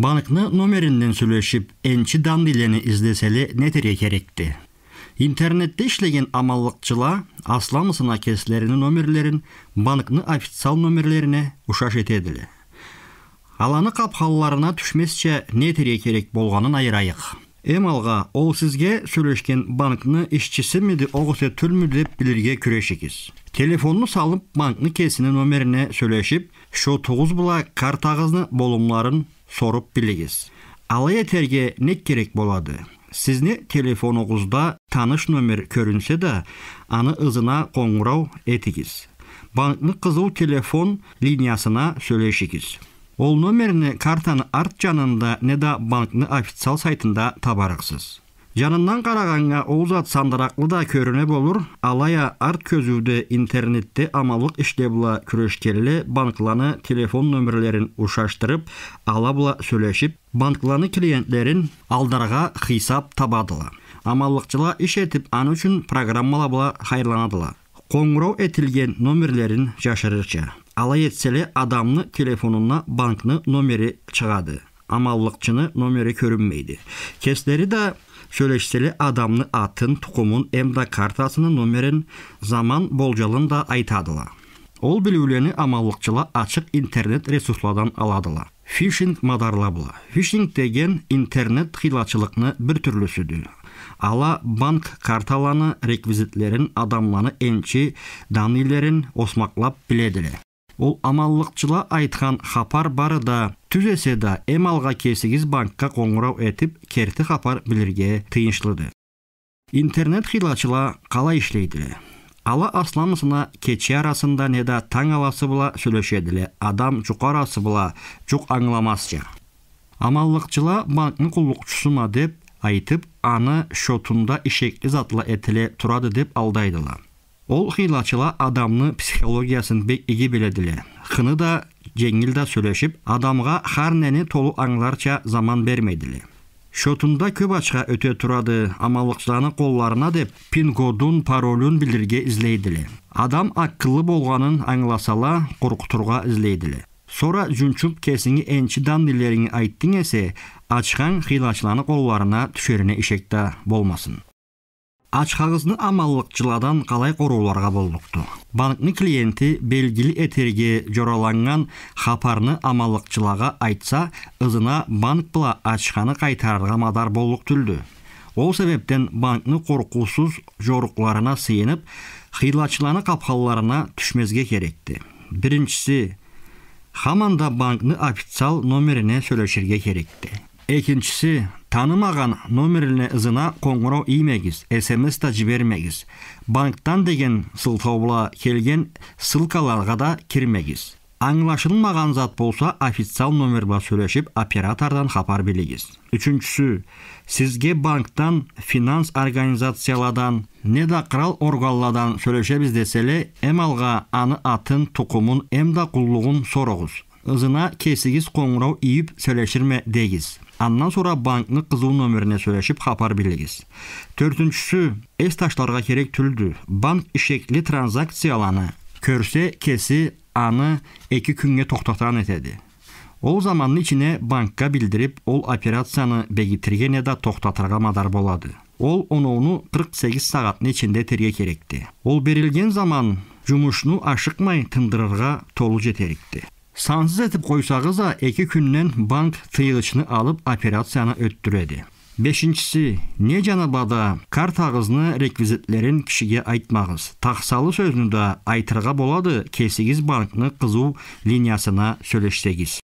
Банкны номеринен сүйлөшүп, энчи дандилени издесели нетере керекти. Интернетте ішлеген амаллыкчыла асламысына сынакестеринин номерлерин банкны официал номерлерине ушаш этедиле. Аланы капкалларына түшмесче нетере керек болғанын айырайық. Эм алға ол сізге сөйлешкен банкны ішчісі меді оғысы түл деп білірге күрешекіз. Телефонны салып банкны кесіні номеріне сөйлешіп, шо 9 бұла картағызны болымларын соруп билегиз ал этерге не керек болады телефон телефонуңузда таныш номер көрүнсө да аны ызына қоңырау этигиз Банкны кызыл телефон линиясына сүйлөшүңүз ол номерни картаны арт жанында не да банктын официал сайтында табарыксыз жанынан қарағанға оозат сандырақлы да көрүнө болур алая арт көзүүдө интернетте іште иштебла күрешкелі банкланы телефон номерлерин ушаштырып ала була сөйлешіп банкланы клиенттерин алдарға хисап табадыла Амалықчыла іш етіп, аны программала бұла қайрланадыла. Қонғырау этилген номерлерин жашырыча ала етселе адамны телефонына банкны номери чыгады амаллыкчыны номери көрінмейді кестері да сөйлештелі адамны атын тукумун эмда картасынын номерин заман болжолун да айтадыла ол билүүлөни амалыкчыла ачык интернет ресурслардан аладыла фишинг мадарлабыла фишинг деген интернет кыйлачылыкны бир түрлүсүдү ала банк карталаны реквизиттерин адамланы энчи данныйлерин осмаклап биледиле ол амаллықчыла айтқан хапар бары да да эм алга кесігіз банкқа қоңырау этип керті хапар билирге тыйыншылыды. интернет хилачыла қалай иштейт ала асламысына кече арасында неда таң аласы була сөйлешеділе адам жук арасы була жук аңламасча банктың банктын ма деп айтып аны шотунда ишекли затла этиле турады деп алдайдыла Ол хыйлачыла адамны психологиясын бек иге беледіле. Хыны да жеңіл да сөйлешіп, адамға хар нәні толу аңларча заман бермейділе. Шотунда көп ачка өте тұрады, амалықшыланы колларына деп, пингодун кодун паролын білдірге іздейділе. Адам аққылы болғанын аңласала, коркутурга іздейділе. Сора жүнчүп кесиңи энчи данилериңи айттың эсе, ачкан хыйлачыланы колларына түшөрүнө ишекта болмасын ачык агызны амаллык жыладан калай коруларга болмокту банктын клиенти белгилүү этерге жораланган хапарны амаллык жылага айтса ызына банк була ачканы кайтарырга мадар болдық түлдү ол себептен банктын коркуусуз жорукларына сыйынып кыйлачыланы капкалларына түшмезге керекти биринчиси хаманда банкны официал номерине сүйлөшүргө керекти экинчиси Танымаған номеріне ызына қоңырау иймегиз смс та жібермегіз. банктан деген сылтаула келген ссылкаларга да кирмегиз аңлашылмаган зат болса официал номерба сүйлөшүп оператордан хабар билигиз үчүнчүсү сізге банктан финанс организацияладан не да қырал органлардан сүйлөшөбүз десе эле аны атын тұқымын, әм да құллығын сорогуз ызына кесигиз қоңырау ийип сөйлөшүрме дегиз андан сора банктын кызуу номерине сөйлөшүп хабар білегіз төртүнчүсү эс таштарга керек түлдү банк ишекли транзакцияланы көрсө кеси аны эки күнге токтотан этеди ол замандын ичине банкка билдирип ол операцияны бегитиргене да токтотарга мадар болады ол оноону 48 сағаттын ичинде терге керекти ол берилген заман жумушну ашыкмай тындырырга толу жетерикти Сансыз етіп қойсағыз а, екі күннен банк тыйылышыны алып операцияны өттіреді. Бешіншісі, не жана бада картағызны реквизитлерін кішіге айтмағыз. Тақсалы сөзінді айтырға болады, кесігіз банкны қызу линиясына сөйлештегіз.